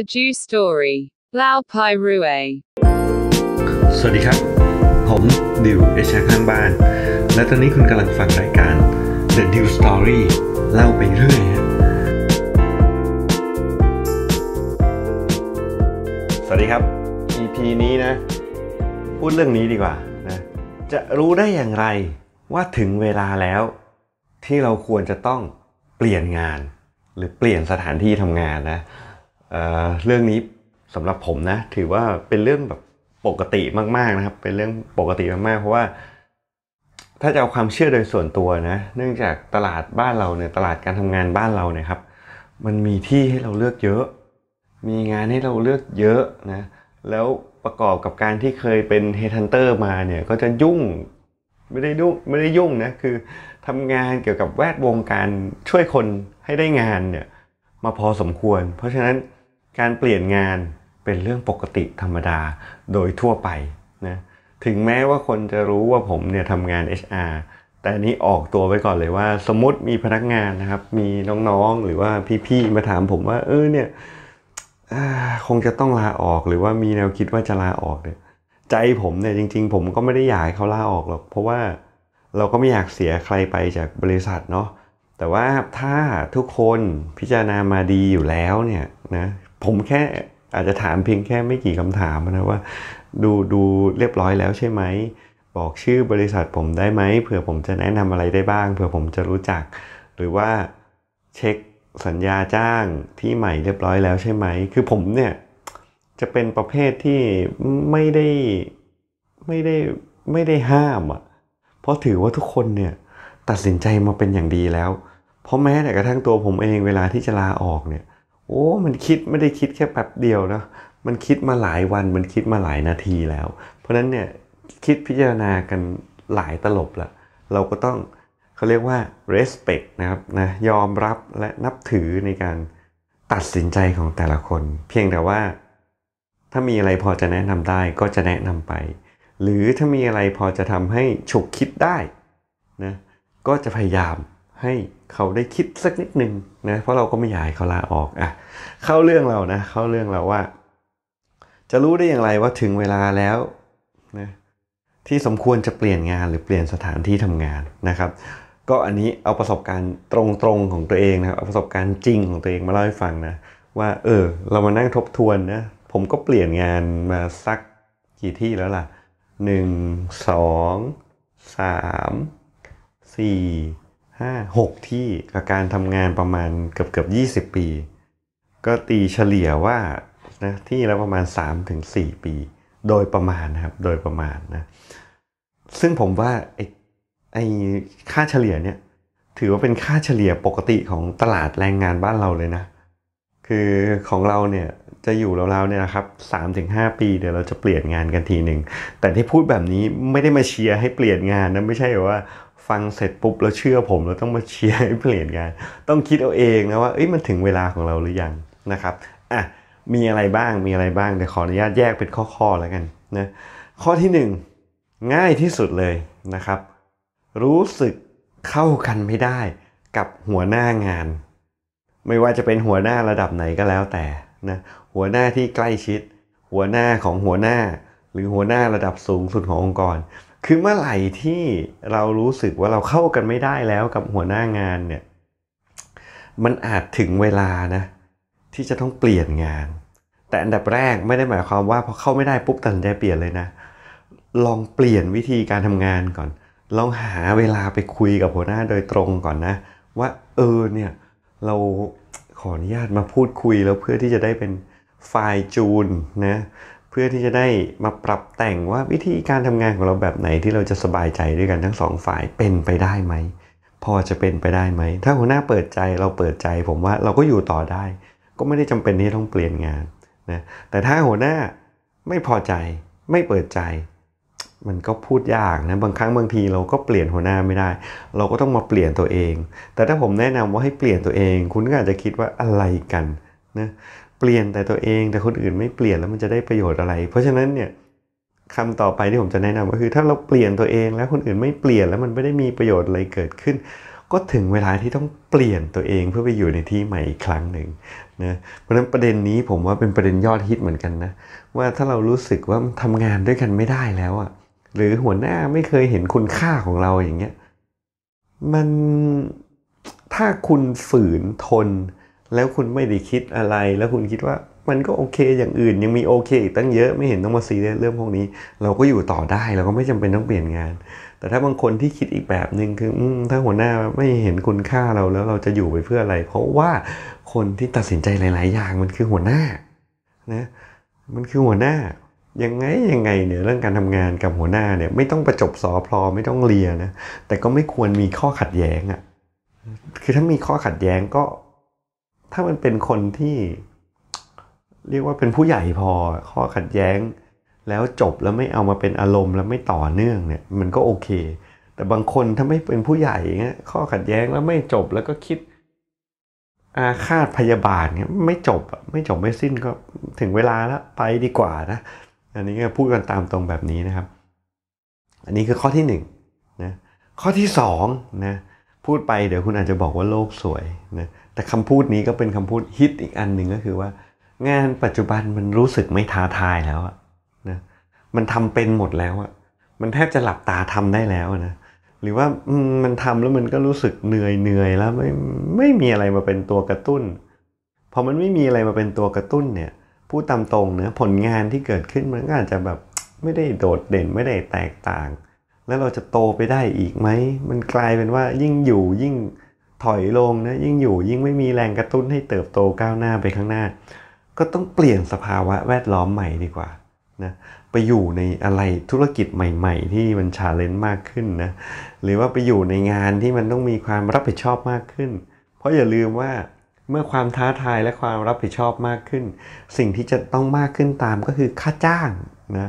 The Jew Story Lao Pai Rue สวัสดีครับ ผม ดิว เอชข้างบ้าน และตอนนี้คุณกำลังฟังรายการ The Dew Story เล่าไปเรื่อยฮะสวัสดีครับ EP นี้นะ พูดเรื่องนี้ดีกว่านะ จะรู้ได้อย่างไรว่าถึงเวลาแล้ว ที่เราควรจะต้องเปลี่ยนงาน หรือเปลี่ยนสถานที่ทำงานนะเเรื่องนี้สำหรับผมนะถือว่าเป็นเรื่องแบบปกติมากๆนะครับเป็นเรื่องปกติมากๆเพราะว่า ถ้าจะเอาความเชื่อโดยส่วนตัวนะ เนื่องจากตลาดบ้านเราเนี่ยตลาดการทำงานบ้านเราเนี่ยครับ มันมีที่ให้เราเลือกเยอะ มีงานให้เราเลือกเยอะนะแล้วประกอบกับการที่เคยเป็นเฮทันเตอร์มาเนี่ยก็จะยุ่งไม่ได้ยุ่งไม่ได้ยุ่งนะคือทำงานเกี่ยวกับแวดวงการช่วยคนให้ได้งานเนี่ยมาพอสมควรเพราะฉะนั้นการเปลี่ยนงานเป็นเรื่องปกติธรรมดาโดยทั่วไปนะ ถึงแม้ว่าคนจะรู้ว่าผมเนี่ยทำงาน HR แต่นี้ออกตัวไว้ก่อนเลยว่า สมมติมีพนักงานนะครับ มีน้องๆ หรือว่าพี่ๆมาถามผมว่าเออเนี่ยคงจะต้องลาออกหรือว่ามีแนวคิดว่าจะลาออกเนี่ยใจผมเนี่ยจริง ๆ ผมก็ไม่ได้อยากให้เขาลาออกหรอกเพราะว่าเราก็ไม่อยากเสียใครไปจากบริษัทเนาะแต่ว่าถ้าทุกคนพิจารณามาดีอยู่แล้วเนี่ยนะผมแค่อาจจะถามเพียงแค่ไม่กี่คำถามนะว่า ดูดูเรียบร้อยแล้วใช่ไหม บอกชื่อบริษัทผมได้ไหมเผื่อผมจะแนะนำอะไรได้บ้างเผื่อผมจะรู้จัก หรือว่าเช็คสัญญาจ้างที่ใหม่เรียบร้อยแล้วใช่ไหม คือผมเนี่ยจะเป็นประเภทที่ไม่ได้ไม่ได้ไม่ได้ห้ามอ่ะเพราะถือว่าทุกคนเนี่ยตัดสินใจมาเป็นอย่างดีแล้ว เพราะแม้แต่กระทั่งตัวผมเองเวลาที่จะลาออกเนี่ยโอ้ มันคิดไม่ได้คิดแค่แป๊บเดียวนะมันคิดมาหลายวัน มันคิดมาหลายนาทีแล้ว เพราะนั้นเนี่ยคิดพิจารณากันหลายตลบละเราก็ต้องเขาเรียกว่า respect นะครับนะยอมรับและนับถือในการตัดสินใจของแต่ละคน เพียงแต่ว่า ถ้ามีอะไรพอจะแนะนำได้ก็จะแนะนำไป หรือถ้ามีอะไรพอจะทำให้ฉุกคิดได้นะ ก็จะพยายามให้เขาได้คิดสักนิดหนึ่งนะเพราะเราก็ไม่อยากให้เขาลาออกอ่ะเข้าเรื่องเรานะเข้าเรื่องเราว่า จะรู้ได้อย่างไรว่าถึงเวลาแล้วนะที่สมควรจะเปลี่ยนงานหรือเปลี่ยนสถานที่ทำงานนะครับ ก็อันนี้เอาประสบการณ์ตรงๆของตัวเองนะครับเอาประสบการณ์จริงของตัวเองมาเล่าให้ฟังนะ ว่าเออเรามานั่งทบทวนนะผมก็เปลี่ยนงานมาสักกี่ที่แล้วล่ะ 1 2 3 4ห้าหกที่กับการทำงานประมาณเกือบเกือบยี่สิบปี ก็ตีเฉลี่ยว่านะที่แล้วประมาณสสามถึงี่ปี โดยประมาณนะครับโดยประมาณนะซึ่งผมว่าไอ้ไอ้ค่าเฉลี่ยเนี่ยถือว่าเป็นค่าเฉลี่ยปกติของตลาดแรงงานบ้านเราเลยนะคือของเราเนี่ย จะอยู่เราๆเนี่ยนะครับสามถึงห้าปีเดี๋ยวเราจะเปลี่ยนงานกันทีหนึ่ง แต่ที่พูดแบบนี้ไม่ได้มาเชียร์ให้เปลี่ยนงานนะไม่ใช่ว่าฟังเสร็จปุ๊บ แล้วเชื่อผมแล้วต้องมาเชียร์ให้เปลี่ยนงาน ต้องคิดเอาเองนะว่าเอ้ยมันถึงเวลาของเราหรือยังนะครับอ่ะมีอะไรบ้างมีอะไรบ้างเดี๋ยวขออนุญาตแยกเป็นข้อๆแล้วกันนะข้อที่ 1 ง่ายที่สุดเลยนะครับ รู้สึกเข้ากันไม่ได้กับหัวหน้างาน ไม่ว่าจะเป็นหัวหน้าระดับไหนก็แล้วแต่นะหัวหน้าที่ใกล้ชิด หัวหน้าของหัวหน้าหรือหัวหน้าระดับสูงสุดขององค์กรคือเมื่อไหร่ที่เรารู้สึกว่าเราเข้ากันไม่ได้แล้วกับหัวหน้างานเนี่ยมันอาจถึงเวลานะที่จะต้องเปลี่ยนงาน แต่อันดับแรกไม่ได้หมายความว่าพอเข้าไม่ได้ปุ๊บตัดสินใจเปลี่ยนเลยนะ ลองเปลี่ยนวิธีการทำงานก่อน ลองหาเวลาไปคุยกับหัวหน้าโดยตรงก่อนนะ ว่าเออเนี่ยเราขออนุญาตมาพูดคุยแล้วเพื่อที่จะได้เป็นไฟจูนนะพื่อที่จะได้มาปรับแต่งว่าวิธีการทำงานของเราแบบไหนที่เราจะสบายใจด้วยกันทั้งสองฝ่ายเป็นไปได้ไหม พอจะเป็นไปได้ไหม ถ้าหัวหน้าเปิดใจเราเปิดใจผมว่าเราก็อยู่ต่อได้ ก็ไม่ได้จำเป็นที่ต้องเปลี่ยนงานนะแต่ถ้าหัวหน้าไม่พอใจไม่เปิดใจ มันก็พูดยากนะ บางครั้ง บางทีเราก็เปลี่ยนหัวหน้าไม่ได้ เราก็ต้องมาเปลี่ยนตัวเอง แต่ถ้าผมแนะนำว่าให้เปลี่ยนตัวเอง คุณก็อาจจะคิดว่าอะไรกันนะเปลี่ยนแต่ตัวเอง แต่คนอื่นไม่เปลี่ยนแล้วมันจะได้ประโยชน์อะไร เพราะฉะนั้นเนี่ยคำต่อไปที่ผมจะแนะนำก็คือ ถ้าเราเปลี่ยนตัวเองแล้วคนอื่นไม่เปลี่ยนแล้วมันไม่ได้มีประโยชน์อะไรเกิดขึ้น ก็ถึงเวลาที่ต้องเปลี่ยนตัวเองเพื่อไปอยู่ในที่ใหม่อีกครั้งหนึ่งนะเพราะฉะนั้นประเด็นนี้ผมว่าเป็นประเด็นยอดฮิตเหมือนกันนะว่าถ้าเรารู้สึกว่าทำงานด้วยกันไม่ได้แล้วอะ่ะหรือหัวหน้าไม่เคยเห็นคุณค่าของเราอย่างเงี้ยมันถ้าคุณฝืนทนแล้วคุณไม่ได้คิดอะไร แล้วคุณคิดว่ามันก็โอเค อย่างอื่นยังมีโอเคอีกตั้งเยอะไม่เห็นต้องมาซีเรียสเรื่องพวกนี้ เราก็อยู่ต่อได้เราก็ไม่จำเป็นต้องเปลี่ยนงาน แต่ถ้าบางคนที่คิดอีกแบบหนึ่งคืออถ้าหัวหน้าไม่เห็นคุณค่าเราแล้วเราจะอยู่ไปเพื่ออะไร เพราะว่าคนที่ตัดสินใจหลาย ๆ อย่างมันคือหัวหน้านะมันคือหัวหน้า ยังไง ยังไงเนี่ยเรื่องการทำงานกับหัวหน้าเนี่ย ไม่ต้องประจบสอพลอไม่ต้องเรียนะแต่ก็ไม่ควรมีข้อขัดแย้งอะ่ะคือถ้ามีข้อขัดแย้งก็ถ้ามันเป็นคนที่เรียกว่าเป็นผู้ใหญ่พอ ข้อขัดแย้ง แล้วจบแล้วไม่เอามาเป็นอารมณ์แล้วไม่ต่อเนื่องเนี่ย มันก็โอเค แต่บางคนถ้าไม่เป็นผู้ใหญ่เงี้ยข้อขัดแย้งแล้วไม่จบแล้วก็คิด อาฆาตพยาบาทเนี่ย ไม่จบไม่จบไม่สิ้นก็ถึงเวลาแล้วไปดีกว่านะ อันนี้ก็พูดกันตามตรงแบบนี้นะครับ อันนี้คือข้อที่1นนะข้อที่2นะพูดไปเดี๋ยวคุณอาจจะบอกว่าโลกสวยนะแต่คำพูดนี้ก็เป็นคำพูดฮิตอีกอันหนึ่งก็คือว่า งานปัจจุบันมันรู้สึกไม่ท้าทายแล้วนะมันทำเป็นหมดแล้วอะมันแทบจะหลับตาทำได้แล้วนะหรือว่ามันทำแล้วมันก็รู้สึกเหนื่อยเหนื่อยแล้วไม่ไม่มีอะไรมาเป็นตัวกระตุ้น พอมันไม่มีอะไรมาเป็นตัวกระตุ้นเนี่ยพูดตามตรงเนะผลงานที่เกิดขึ้น มันก็อาจจะแบบไม่ได้โดดเด่นไม่ได้แตกต่าง แล้วเราจะโตไปได้อีกไหมมันกลายเป็นว่ายิ่งอยู่ยิ่งถอยลงนะยิ่งอยู่ยิ่งไม่มีแรงกระตุ้นให้เติบโตก้าวหน้าไปข้างหน้า ก็ต้องเปลี่ยนสภาวะแวดล้อมใหม่ดีกว่านะไปอยู่ในอะไรธุรกิจใหม่ ๆ ที่มันชาเลนจ์มากขึ้นนะหรือว่าไปอยู่ในงานที่มันต้องมีความรับผิดชอบมากขึ้น เพราะอย่าลืมว่าเมื่อความท้าทายและความรับผิดชอบมากขึ้น สิ่งที่จะต้องมากขึ้นตามก็คือค่าจ้างนะ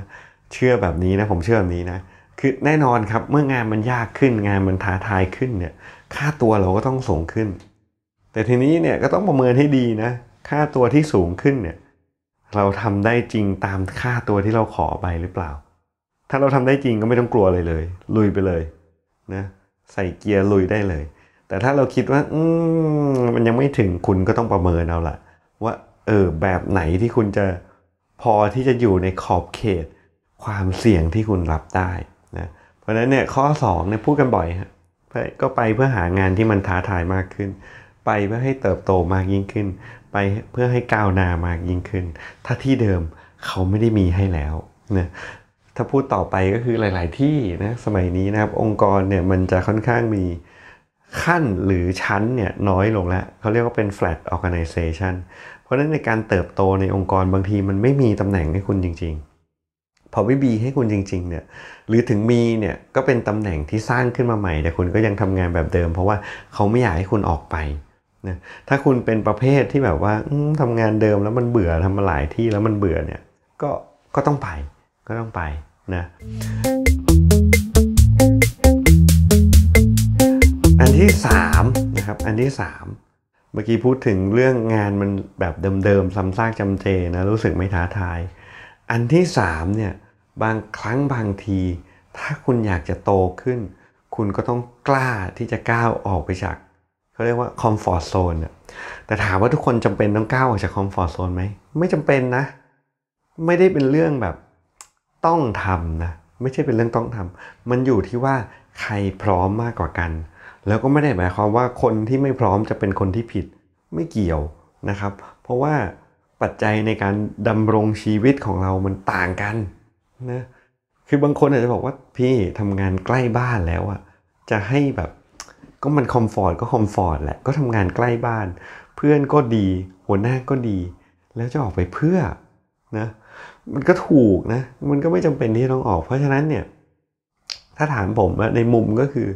เชื่อแบบนี้นะผมเชื่อแบบนี้นะคือแน่นอนครับเมื่องานมันยากขึ้น งานมันท้าทายขึ้นเนี่ยค่าตัวเราก็ต้องสูงขึ้น แต่ทีนี้เนี่ยก็ต้องประเมินให้ดีนะ ค่าตัวที่สูงขึ้นเนี่ย เราทำได้จริงตามค่าตัวที่เราขอไปหรือเปล่า ถ้าเราทำได้จริงก็ไม่ต้องกลัวเลยเลย ลุยไปเลยนะใส่เกียร์ลุยได้เลย แต่ถ้าเราคิดว่า อืมันยังไม่ถึงคุณก็ต้องประเมินเอาละว่าเออ แบบไหนที่คุณจะพอที่จะอยู่ในขอบเขต ความเสี่ยงที่คุณรับได้นะ เพราะฉะนั้นเนี่ยข้อ2เนี่ยพูดกันบ่อยฮะก็ไปเพื่อหางานที่มันท้าทายมากขึ้น ไปเพื่อให้เติบโตมากยิ่งขึ้น ไปเพื่อให้ก้าวหน้ามากยิ่งขึ้น ถ้าที่เดิมเขาไม่ได้มีให้แล้วนะถ้าพูดต่อไปก็คือหลาย ๆ ที่นะสมัยนี้นะครับองค์กรเนี่ยมันจะค่อนข้างมีขั้นหรือชั้นเนี่ยน้อยลงแล้ว เขาเรียกว่าเป็น flat organization เพราะฉะนั้นในการเติบโตในองค์กรบางทีมันไม่มีตำแหน่งให้คุณจริง ๆพอไม่มีให้คุณจริงๆเนี่ยหรือถึงมีเนี่ยก็เป็นตำแหน่งที่สร้างขึ้นมาใหม่ แต่คุณก็ยังทำงานแบบเดิม เพราะว่าเขาไม่อยากให้คุณออกไปนะถ้าคุณเป็นประเภทที่แบบว่าทำงานเดิมแล้วมันเบื่อทำมาหลายที่แล้วมันเบื่อเนี่ยก็ก็ต้องไป ก็ต้องไปนะอันที่3นะครับอันที่ 3 เมื่อกี้พูดถึงเรื่องงานมันแบบเดิมๆซ้ำซากจำเจนะรู้สึกไม่ท้าทายอันที่3เนี่ยบางครั้งบางที ถ้าคุณอยากจะโตขึ้น คุณก็ต้องกล้าที่จะก้าวออกไปจากเขาเรียกว่าคอมฟอร์ทโซนน่แต่ถามว่าทุกคนจำเป็นต้องก้าวออกจากคอมฟอร์ทโซนไหมไม่จำเป็นนะ ไม่ได้เป็นเรื่องแบบต้องทำนะไม่ใช่เป็นเรื่องต้องทำ มันอยู่ที่ว่าใครพร้อมมากกว่ากัน แล้วก็ไม่ได้หมายความว่าคนที่ไม่พร้อมจะเป็นคนที่ผิดไม่เกี่ยวนะครับ เพราะว่าปัจจัยในการดำรงชีวิตของเรา มันต่างกันนะ คือบางคนอาจจะบอกว่า พี่ทำงานใกล้บ้านแล้วอะจะให้แบบ ก็มันคอมฟอร์ตก็คอมฟอร์ตแหละ ก็ทำงานใกล้บ้าน เพื่อนก็ดี หัวหน้าก็ดี แล้วจะออกไปเพื่อนะ มันก็ถูกนะ มันก็ไม่จำเป็นที่ต้องออก เพราะฉะนั้นเนี่ยถ้าถามผมในมุมก็คือ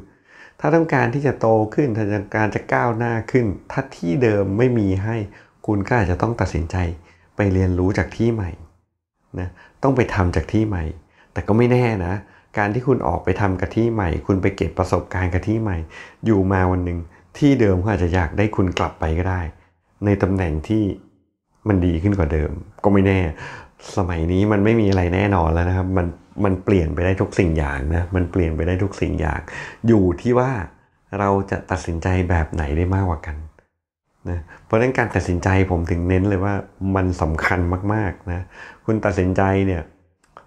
ถ้าต้องการที่จะโตขึ้น ถ้าต้องการจะก้าวหน้าขึ้นถ้าที่เดิมไม่มีให้คุณก็อาจจะต้องตัดสินใจไปเรียนรู้จากที่ใหม่ นะ ต้องไปทำจากที่ใหม่ แต่ก็ไม่แน่นะ การที่คุณออกไปทำกับที่ใหม่ คุณไปเก็บประสบการณ์กับที่ใหม่ อยู่มาวันหนึ่ง ที่เดิมก็อาจจะอยากได้คุณกลับไปก็ได้ ในตำแหน่งที่มันดีขึ้นกว่าเดิม ก็ไม่แน่ สมัยนี้มันไม่มีอะไรแน่นอนแล้วนะครับ มัน มันเปลี่ยนไปได้ทุกสิ่งอย่างนะ มันเปลี่ยนไปได้ทุกสิ่งอย่าง อยู่ที่ว่าเราจะตัดสินใจแบบไหนได้มากกว่ากันนะเพราะฉะนั้นการตัดสินใจผมถึงเน้นเลยว่ามันสำคัญมากๆนะคุณตัดสินใจเนี่ย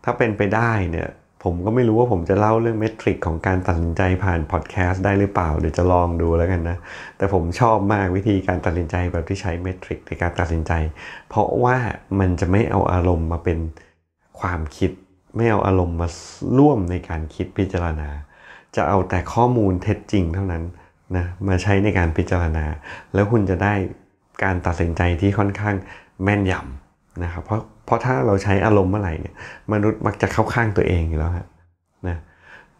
ถ้าเป็นไปได้เนี่ยผมก็ไม่รู้ว่าผมจะเล่าเรื่องเมทริก ของการตัดสินใจผ่านพอดแคสต์ได้หรือเปล่าเดี๋ยวจะลองดูแล้วกันนะ แต่ผมชอบมากวิธีการตัดสินใจแบบที่ใช้เมทริกในการตัดสินใจ เพราะว่ามันจะไม่เอาอารมณ์มาเป็นความคิด ไม่เอาอารมณ์มาร่วมในการคิดพิจารณา จะเอาแต่ข้อมูลเท็จจริง เท่านั้นนะมาใช้ในการพิจารณา แล้วคุณจะได้การตัดสินใจที่ค่อนข้างแม่นยำนะครับเพราะเพราะถ้าเราใช้อารมณ์เมื่อไหร่เนี่ยมนุษย์มักจะเข้าข้างตัวเองอยู่แล้วฮะนะ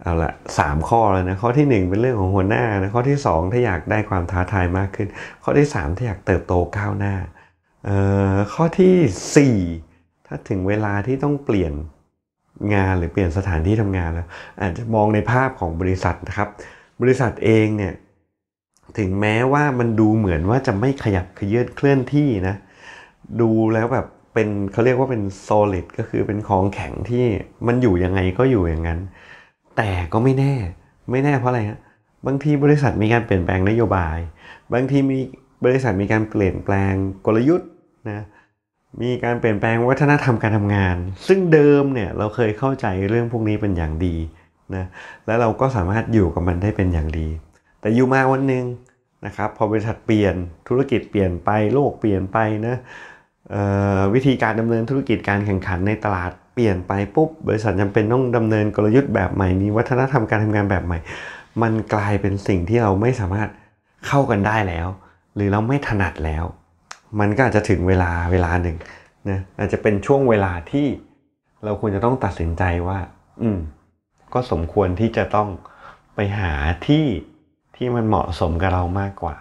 เอาละสามข้อแล้วนะ ข้อที่ 1 เป็นเรื่องของหัวหน้านะข้อที่ 2 ถ้าอยากได้ความท้าทายมากขึ้น ข้อที่3ถ้าอยากเติบโตก้าวหน้าเอ่อข้อที่ 4 ถ้าถึงเวลาที่ต้องเปลี่ยนงานหรือเปลี่ยนสถานที่ทำงานแล้ว อาจจะมองในภาพของบริษัทนะครับบริษัทเองเนี่ยถึงแม้ว่ามันดูเหมือนว่าจะไม่ขยับขยืดเคลื่อนที่นะ ดูแล้วแบบเป็นเขาเรียกว่าเป็น solid ก็คือเป็นของแข็งที่มันอยู่ยังไงก็อยู่อย่างนั้น แต่ก็ไม่แน่ไม่แน่เพราะอะไรฮะบางทีบริษัทมีการเปลี่ยนแปลงนโยบาย บางทีมีบริษัทมีการเปลี่ยนแปลงกลยุทธ์นะมีการเปลี่ยนแปลงวัฒนธรรมการทำงาน ซึ่งเดิมเนี่ยเราเคยเข้าใจเรื่องพวกนี้เป็นอย่างดีนะแล้วเราก็สามารถอยู่กับมันได้เป็นอย่างดีแต่อยู่มาวันหนึ่งนะครับพอบริษัทเปลี่ยนธุรกิจเปลี่ยนไปโลกเปลี่ยนไปนะวิธีการดำเนินธุรกิจการแข่งขันในตลาดเปลี่ยนไปปุ๊บ บริษัทจำเป็นต้องดำเนินกลยุทธ์แบบใหม่มีวัฒนธรรมการทำงานแบบใหม่ มันกลายเป็นสิ่งที่เราไม่สามารถเข้ากันได้แล้ว หรือเราไม่ถนัดแล้ว มันก็อาจจะถึงเวลาเวลาหนึ่งนะอาจจะเป็นช่วงเวลาที่เราควรจะต้องตัดสินใจว่า อืมก็สมควรที่จะต้องไปหาที่ที่มันเหมาะสมกับเรามากกว่า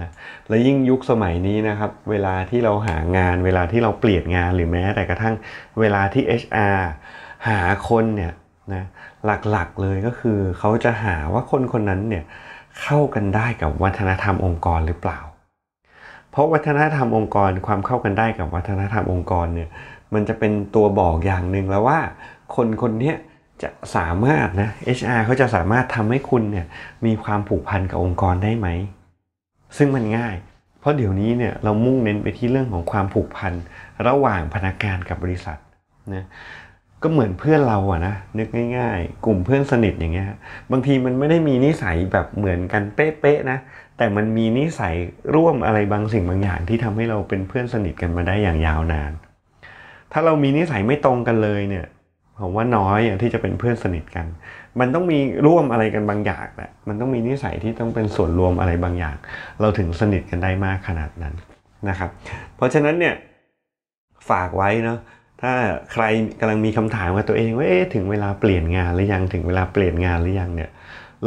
นะและยิ่งยุคสมัยนี้นะครับ เวลาที่เราหางานเวลาที่เราเปลี่ยนงานหรือแม้แต่กระทั่งเวลาที่ HR หาคนเนี่ยนะหลักๆเลยก็คือเขาจะหาว่าคนคนนั้นเนี่ยเข้ากันได้กับวัฒนธรรมองค์กรหรือเปล่า เพราะวัฒนธรรมองค์กร ความเข้ากันได้กับวัฒนธรรมองค์กรเนี่ยมันจะเป็นตัวบอกอย่างหนึ่งแล้วว่าคนคนนี้เจะสามารถนะ HR เขาจะสามารถทำให้คุณเนี่ยมีความผูกพันกับองค์กรได้ไหม ซึ่งมันง่าย เพราะเดี๋ยวนี้เนี่ยเรามุ่งเน้นไปที่เรื่องของความผูกพันระหว่างพนักงานกับบริษัทนะก็เหมือนเพื่อนเราอะนะนึกง่าย ๆ กลุ่มเพื่อนสนิทอย่างเงี้ยบางทีมันไม่ได้มีนิสัยแบบเหมือนกันเป๊ะๆนะแต่มันมีนิสัยร่วมอะไรบางสิ่งบางอย่างที่ทำให้เราเป็นเพื่อนสนิทกันมาได้อย่างยาวนาน ถ้าเรามีนิสัยไม่ตรงกันเลยเนี่ยผมว่าน้อยอที่จะเป็นเพื่อนสนิทกัน มันต้องมีร่วมอะไรกันบางอย่างแหละ มันต้องมีนิสัยที่ต้องเป็นส่วนรวมอะไรบางอย่าง เราถึงสนิทกันได้มากขนาดนั้นนะครับ เพราะฉะนั้นเนี่ยฝากไว้เนาะ ถ้าใครกำลังมีคำถามกับตัวเองว่าเอ๊ะถึงเวลาเปลี่ยนงานหรือยังถึงเวลาเปลี่ยนงานหรือยังเนี่ย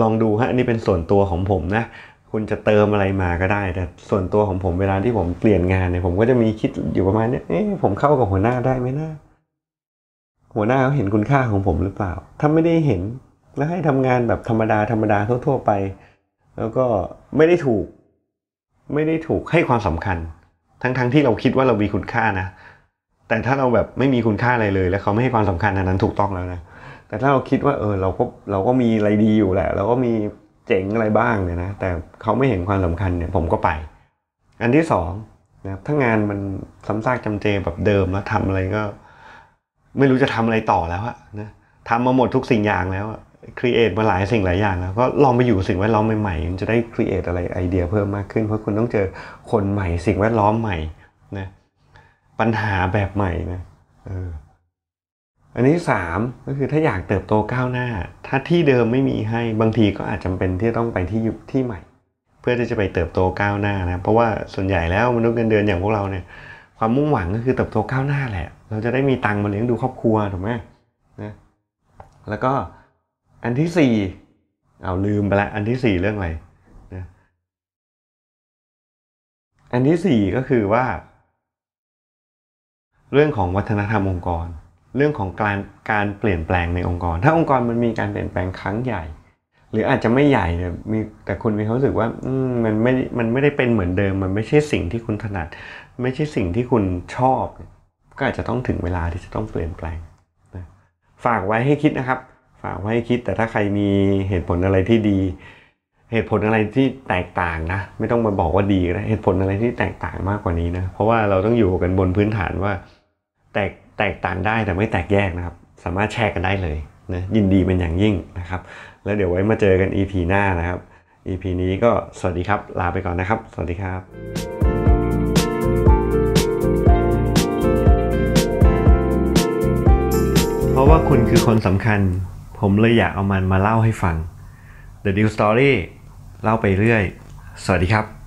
ลองดูฮะอันนี้เป็นส่วนตัวของผมนะ คุณจะเติมอะไรมาก็ได้ แต่ส่วนตัวของผมเวลาที่ผมเปลี่ยนงานเนี่ยผมก็จะมีคิดอยู่ประมาณเนี้ยเอ๊ะผมเข้ากับหัวหน้าได้ไหมนะหัวหน้าเขาเห็นคุณค่าของผมหรือเปล่า ถ้าไม่ได้เห็นแล้วให้ทำงานแบบธรรมดาธรรมดาทั่วๆไป แล้วก็ไม่ได้ถูก ไม่ได้ถูกให้ความสำคัญ ทั้งๆทที่เราคิดว่าเรามีคุณค่านะแต่ถ้าเราแบบไม่มีคุณค่าอะไรเลย แล้วเขาไม่ให้ความสำคัญอันนั้นถูกต้องแล้วนะแต่ถ้าเราคิดว่า เออ เราก็เราก็มีอะไรดีอยู่แหละเราก็มีเจ๋งอะไรบ้าง เนี่ยนะแต่เขาไม่เห็นความสำคัญ เนี่ย ผมก็ไป อันที่สองนะครับถ้างานมันซ้ำซากจำเจแบบเดิมแล้วทำอะไรก็ไม่รู้จะทำอะไรต่อแล้วอะนะทำมาหมดทุกสิ่งอย่างแล้วครีเอทมาหลายสิ่งหลายอย่างแล้วก็ลองไปอยู่สิ่งแวดล้อมใหม่ๆมันจะได้ครีเอทอะไรไอเดียเพิ่มมากขึ้นเพราะคุณต้องเจอคนใหม่สิ่งแวดล้อมใหม่นะปัญหาแบบใหม่นะเอออันนี้สามก็คือถ้าอยากเติบโตก้าวหน้า ถ้าที่เดิมไม่มีให้บางทีก็อาจจำเป็นที่ต้องไปที่ที่ใหม่ เพื่อที่จะไปเติบโตก้าวหน้านะเพราะว่าส่วนใหญ่แล้วมนุษย์เงินเดือนอย่างพวกเราเนี่ยความมุ่งหวังก็คือเติบโตก้าวหน้าแหละ เราจะได้มีตังค์มาเลี้ยงดูครอบครัวถูกไหมนะ แล้วก็อันที่สี่เอาลืมไปละ อันที่สี่เรื่องอะไรนะ อันที่สี่ก็คือว่า เรื่องของวัฒนธรรมองค์กร เรื่องของการการเปลี่ยนแปลงในองค์กร ถ้าองค์กรมันมีการเปลี่ยนแปลงครั้งใหญ่หรืออาจจะไม่ใหญ่แต่มีแต่คุณมีความรู้สึกว่ามันไม่ มันไม่ได้เป็นเหมือนเดิม มันไม่ใช่สิ่งที่คุณถนัด ไม่ใช่สิ่งที่คุณชอบ ก็อาจจะต้องถึงเวลาที่จะต้องเปลี่ยนแปลงนะฝากไว้ให้คิดนะครับ ฝากไว้ให้คิดแต่ถ้าใครมีเหตุผลอะไรที่ดี เหตุผลอะไรที่แตกต่างนะ ไม่ต้องมาบอกว่าดีนะเหตุผลอะไรที่แตกต่างมากกว่านี้นะเพราะว่าเราต้องอยู่กันบนพื้นฐานว่า แตกแตกต่างได้แต่ไม่แตกแยกนะครับ สามารถแชร์กันได้เลยนะยินดีเป็นอย่างยิ่งนะครับแล้วเดี๋ยวไว้มาเจอกัน EP หน้านะครับ EP นี้ก็สวัสดีครับ ลาไปก่อนนะครับ สวัสดีครับ เพราะว่าคุณคือคนสำคัญ ผมเลยอยากเอามันมาเล่าให้ฟัง The Deal Story เล่าไปเรื่อย สวัสดีครับ